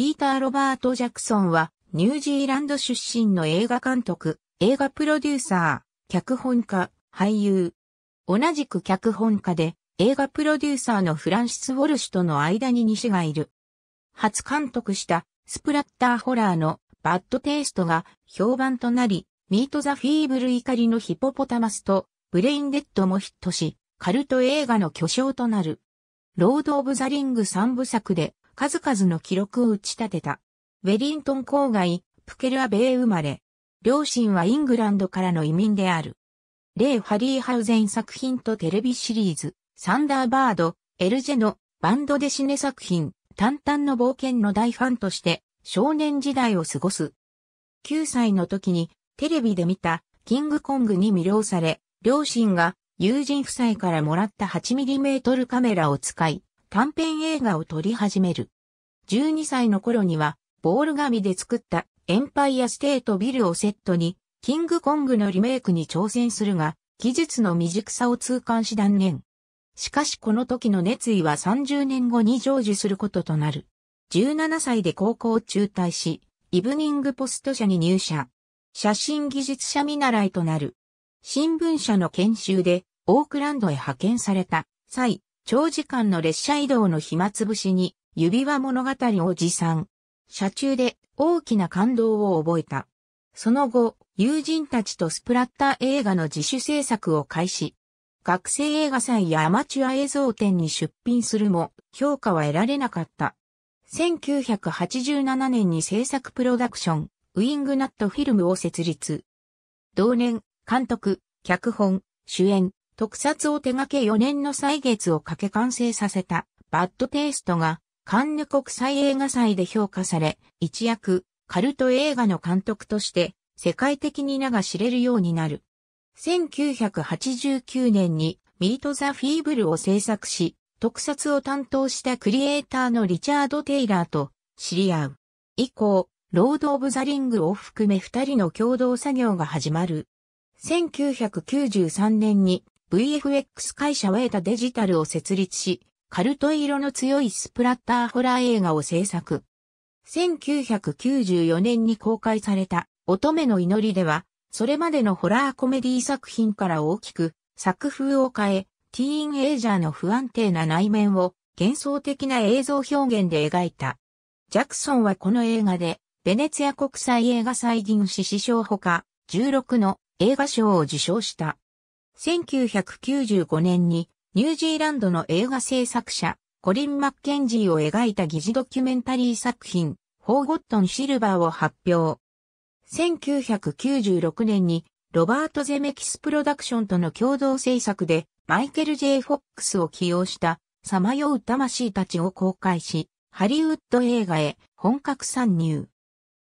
ピーター・ロバート・ジャクソンは、ニュージーランド出身の映画監督、映画プロデューサー、脚本家、俳優。同じく脚本家で、映画プロデューサーのフランシス・ウォルシュとの間に西がいる。初監督したスプラッターホラーのバッドテイストが評判となり、ミート・ザ・フィーブル怒りのヒポポタマスとブレイン・デッドもヒットし、カルト映画の巨匠となる。ロード・オブ・ザ・リング3部作で数々の記録を打ち立てた。ウェリントン郊外、プケルアベー生まれ。両親はイングランドからの移民である。レイ・ハリーハウゼン作品とテレビシリーズ、サンダーバード、エルジェのバンドでシネ作品、淡々の冒険の大ファンとして少年時代を過ごす。9歳の時にテレビで見たキングコングに魅了され、両親が友人夫妻からもらった 8mm カメラを使い、短編映画を撮り始める。12歳の頃には、ボール紙で作ったエンパイアステートビルをセットに、キングコングのリメイクに挑戦するが、技術の未熟さを痛感し断念。しかしこの時の熱意は30年後に成就することとなる。17歳で高校を中退し、イブニングポスト社に入社。写真技術者見習いとなる。新聞社の研修でオークランドへ派遣された際、長時間の列車移動の暇つぶしに、指輪物語を持参。車中で大きな感動を覚えた。その後、友人たちとスプラッター映画の自主制作を開始。学生映画祭やアマチュア映像展に出品するも、評価は得られなかった。1987年に制作プロダクション、ウィングナットフィルムを設立。同年、監督、脚本、主演、特撮を手掛け4年の歳月をかけ完成させた、バッドテイストが、カンヌ国際映画祭で評価され、一躍、カルト映画の監督として、世界的に名が知れるようになる。1989年に、ミート・ザ・フィーブルを制作し、特撮を担当したクリエイターのリチャード・テイラーと知り合う。以降、ロード・オブ・ザ・リングを含め二人の共同作業が始まる。1993年に VFX 会社ウェータデジタルを設立し、カルト色の強いスプラッターホラー映画を制作。1994年に公開された乙女の祈りでは、それまでのホラーコメディ作品から大きく作風を変え、ティーンエイジャーの不安定な内面を幻想的な映像表現で描いた。ジャクソンはこの映画で、ベネツィア国際映画祭銀獅子賞ほか、16の映画賞を受賞した。1995年にニュージーランドの映画制作者、コリン・マッケンジーを描いた疑似ドキュメンタリー作品、フォーゴットン・シルバーを発表。1996年にロバート・ゼメキスプロダクションとの共同制作でマイケル・ジェイ・フォックスを起用したさまよう魂たちを公開し、ハリウッド映画へ本格参入。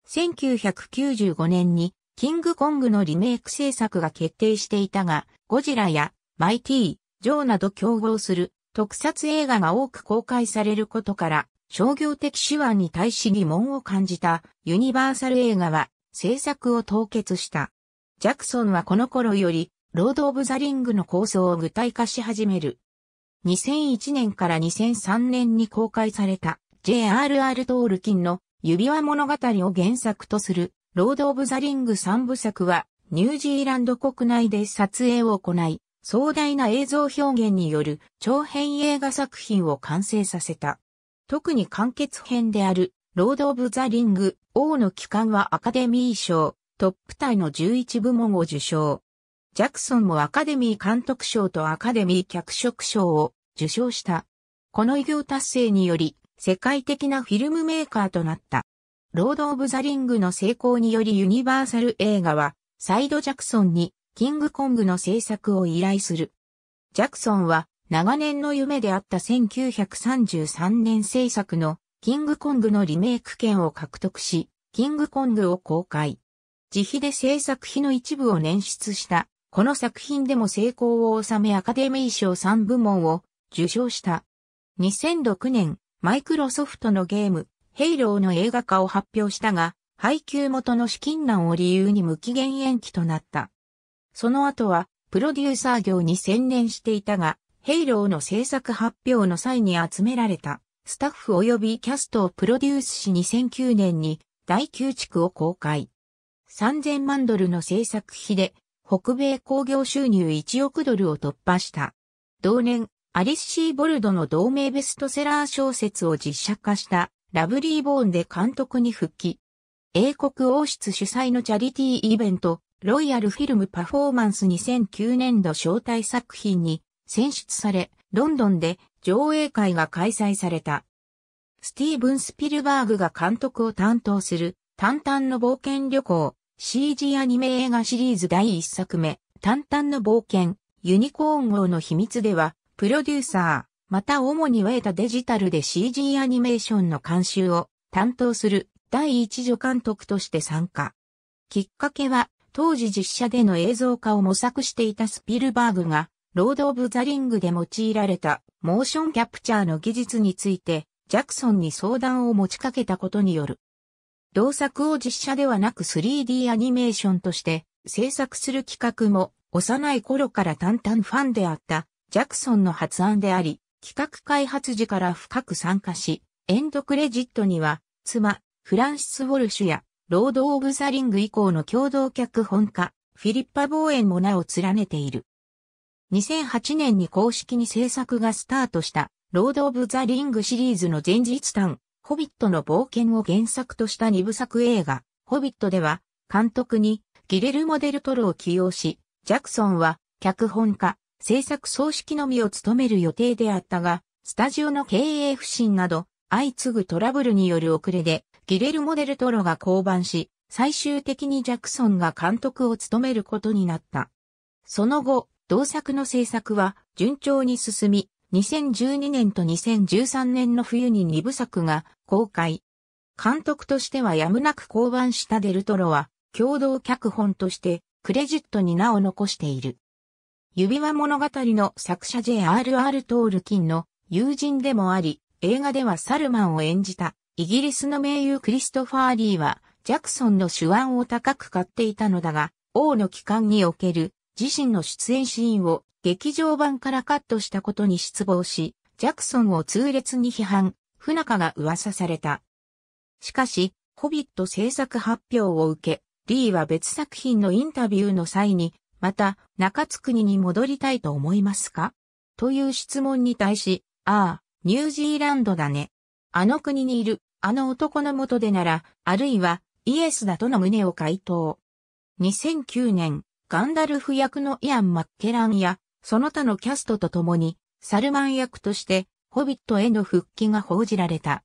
1995年にキングコングのリメイク制作が決定していたが、ゴジラやマイティー、ジョーなど競合する特撮映画が多く公開されることから、商業的手腕に対し疑問を感じたユニバーサル映画は制作を凍結した。ジャクソンはこの頃より、ロード・オブ・ザ・リングの構想を具体化し始める。2001年から2003年に公開された J.R.R. トールキンの指輪物語を原作とするロード・オブ・ザ・リング3部作は、ニュージーランド国内で撮影を行い、壮大な映像表現による長編映画作品を完成させた。特に完結編である、ロード・オブ・ザ・リング、王の帰還はアカデミー賞、トップ隊の11部門を受賞。ジャクソンもアカデミー監督賞とアカデミー脚色賞を受賞した。この偉業達成により、世界的なフィルムメーカーとなった。ロード・オブ・ザ・リングの成功によりユニバーサル映画は、サイド・ジャクソンに、キングコングの制作を依頼する。ジャクソンは、長年の夢であった1933年制作の、キングコングのリメイク権を獲得し、キングコングを公開。自費で制作費の一部を捻出した、この作品でも成功を収めアカデミー賞3部門を受賞した。2006年、マイクロソフトのゲーム、ヘイローの映画化を発表したが、配給元の資金難を理由に無期限延期となった。その後は、プロデューサー業に専念していたが、ヘイローの制作発表の際に集められた、スタッフ及びキャストをプロデュースし2009年に、第9地区を公開。3000万ドルの制作費で、北米工業収入1億ドルを突破した。同年、アリス・シー・ボルドの同名ベストセラー小説を実写化したラブリー・ボーンで監督に復帰。英国王室主催のチャリティーイベント、ロイヤルフィルムパフォーマンス2009年度招待作品に選出され、ロンドンで上映会が開催された。スティーブン・スピルバーグが監督を担当する、淡々の冒険旅行、CG アニメ映画シリーズ第1作目、淡々の冒険、ユニコーン号の秘密では、プロデューサー、また主にウェータデジタルで CG アニメーションの監修を担当する第一助監督として参加。きっかけは当時実写での映像化を模索していたスピルバーグがロード・オブ・ザ・リングで用いられたモーションキャプチャーの技術についてジャクソンに相談を持ちかけたことによる。同作を実写ではなく 3D アニメーションとして制作する企画も幼い頃から淡々ファンであったジャクソンの発案であり、企画開発時から深く参加し、エンドクレジットには、妻、フランシス・ウォルシュや、ロード・オブ・ザ・リング以降の共同脚本家、フィリッパ・ボーエンも名を連ねている。2008年に公式に制作がスタートした、ロード・オブ・ザ・リングシリーズの前日譚、ホビットの冒険を原作とした二部作映画、ホビットでは、監督に、ギレル・モデル・トロを起用し、ジャクソンは、脚本家、制作総指揮のみを務める予定であったが、スタジオの経営不振など、相次ぐトラブルによる遅れで、ギレル・モデル・トロが降板し、最終的にジャクソンが監督を務めることになった。その後、同作の制作は順調に進み、2012年と2013年の冬に2部作が公開。監督としてはやむなく降板したデルトロは、共同脚本としてクレジットに名を残している。指輪物語の作者 J.R.R. トールキンの友人でもあり、映画ではサルマンを演じたイギリスの名優クリストファーリーは、ジャクソンの手腕を高く買っていたのだが、王の帰還における自身の出演シーンを劇場版からカットしたことに失望し、ジャクソンを痛烈に批判、不仲が噂された。しかし、ホビット制作発表を受け、リーは別作品のインタビューの際に、また、中津国に戻りたいと思いますかという質問に対し、ああ、ニュージーランドだね。あの国にいる、あの男のもとでなら、あるいは、イエスだとの旨を回答。2009年、ガンダルフ役のイアン・マッケランや、その他のキャストと共に、サルマン役として、ホビットへの復帰が報じられた。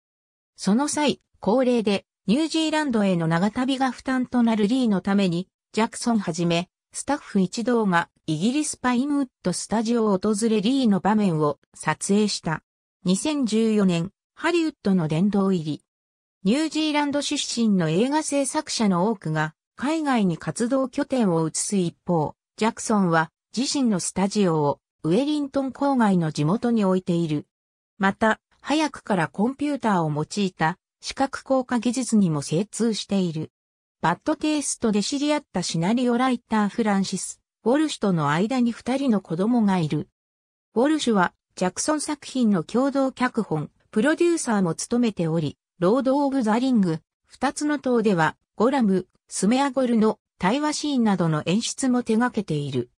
その際、恒例で、ニュージーランドへの長旅が負担となるリーのために、ジャクソンはじめ、スタッフ一同がイギリスパインウッドスタジオを訪れリーの場面を撮影した。2014年、ハリウッドの殿堂入り。ニュージーランド出身の映画制作者の多くが海外に活動拠点を移す一方、ジャクソンは自身のスタジオをウェリントン郊外の地元に置いている。また、早くからコンピューターを用いた視覚効果技術にも精通している。バッドテイストで知り合ったシナリオライターフランシス・ウォルシュとの間に二人の子供がいる。ウォルシュは、ジャクソン作品の共同脚本、プロデューサーも務めており、ロード・オブ・ザ・リング、二つの塔では、ゴラム、スメアゴルの対話シーンなどの演出も手掛けている。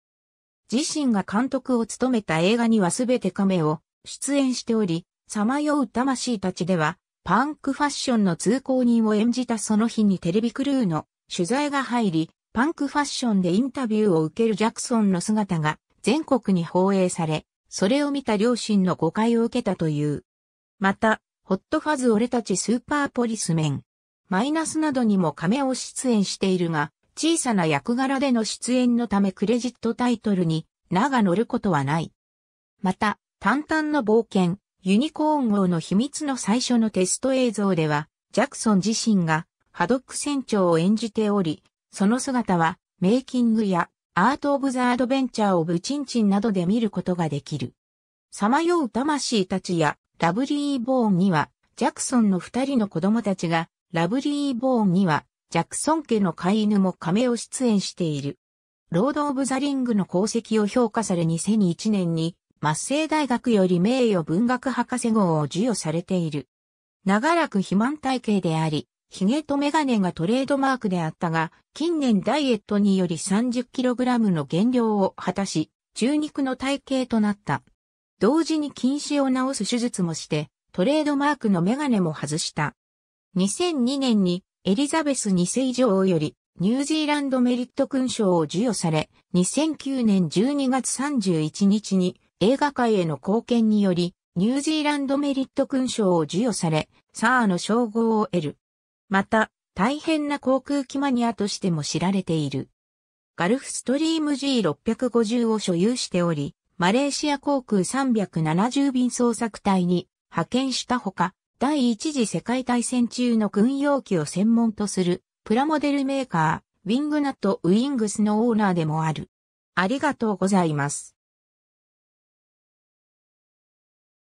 自身が監督を務めた映画にはすべて亀を出演しており、さまよう魂たちではパンクファッションの通行人を演じたその日にテレビクルーの取材が入り、パンクファッションでインタビューを受けるジャクソンの姿が全国に放映され、それを見た両親の誤解を受けたという。また、ホットファズ俺たちスーパーポリスメン。マイナスなどにも亀を出演しているが、小さな役柄での出演のためクレジットタイトルに名が乗ることはない。また、淡々の冒険、ユニコーン号の秘密の最初のテスト映像では、ジャクソン自身がハドック船長を演じており、その姿はメイキングやアート・オブ・ザ・アドベンチャー・オブ・チンチンなどで見ることができる。さまよう魂たちやラブリー・ボーンには、ジャクソンの二人の子供たちが、ラブリー・ボーンには、ジャクソン家の飼い犬も亀を出演している。ロード・オブ・ザ・リングの功績を評価され2001年に末世大学より名誉文学博士号を授与されている。長らく肥満体型であり、髭とメガネがトレードマークであったが、近年ダイエットにより 30kg の減量を果たし、中肉の体型となった。同時に禁止を治す手術もして、トレードマークのメガネも外した。2002年にエリザベス2世女王よりニュージーランドメリット勲章を授与され、2009年12月31日に映画界への貢献により、ニュージーランドメリット勲章を授与され、サーの称号を得る。また、大変な航空機マニアとしても知られている。ガルフストリーム G650 を所有しており、マレーシア航空370便捜索隊に派遣したほか、第一次世界大戦中の軍用機を専門とするプラモデルメーカー、ウィングナットウィングスのオーナーでもある。ありがとうございます。